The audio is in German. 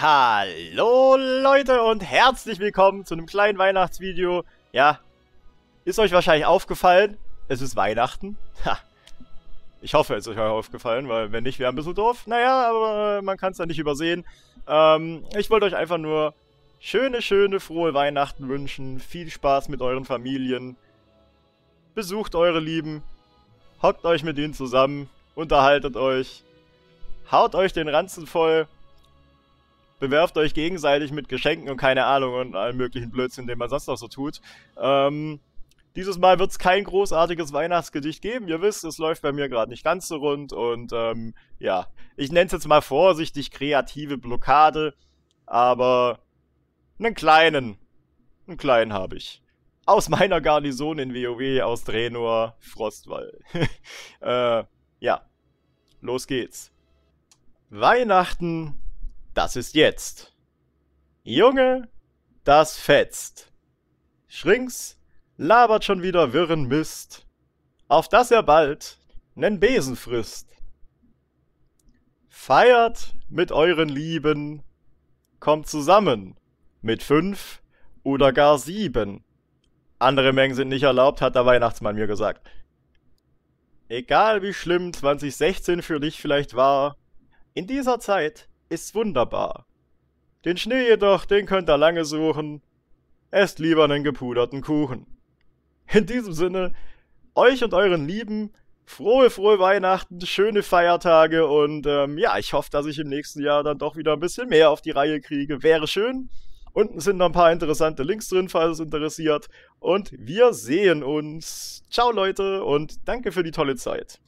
Hallo Leute und herzlich willkommen zu einem kleinen Weihnachtsvideo. Ja, ist euch wahrscheinlich aufgefallen, es ist Weihnachten. Ha. Ich hoffe, es ist euch aufgefallen, weil wenn nicht, wäre ein bisschen doof. Naja, aber äh, man kann es ja nicht übersehen. Ähm, ich wollte euch einfach nur schöne, schöne, frohe Weihnachten wünschen. Viel Spaß mit euren Familien. Besucht eure Lieben. Hockt euch mit ihnen zusammen. Unterhaltet euch. Haut euch den Ranzen voll bewerft euch gegenseitig mit Geschenken und keine Ahnung und allen möglichen Blödsinn, den man sonst noch so tut. Ähm, dieses Mal wird es kein großartiges Weihnachtsgedicht geben. Ihr wisst, es läuft bei mir gerade nicht ganz so rund und ähm, ja, ich nenne es jetzt mal vorsichtig kreative Blockade, aber einen kleinen, einen kleinen habe ich. Aus meiner Garnison in WoW aus Drenor, Frostwall. äh, ja, los geht's. Weihnachten das ist jetzt. Junge, das fetzt. Schrinks labert schon wieder wirren Mist, auf dass er bald nen Besen frisst. Feiert mit euren Lieben, kommt zusammen mit fünf oder gar sieben. Andere Mengen sind nicht erlaubt, hat der Weihnachtsmann mir gesagt. Egal wie schlimm 2016 für dich vielleicht war, in dieser Zeit ist wunderbar. Den Schnee jedoch, den könnt ihr lange suchen. Esst lieber einen gepuderten Kuchen. In diesem Sinne, euch und euren Lieben frohe, frohe Weihnachten, schöne Feiertage und ähm, ja, ich hoffe, dass ich im nächsten Jahr dann doch wieder ein bisschen mehr auf die Reihe kriege. Wäre schön. Unten sind noch ein paar interessante Links drin, falls es interessiert. Und wir sehen uns. Ciao Leute und danke für die tolle Zeit.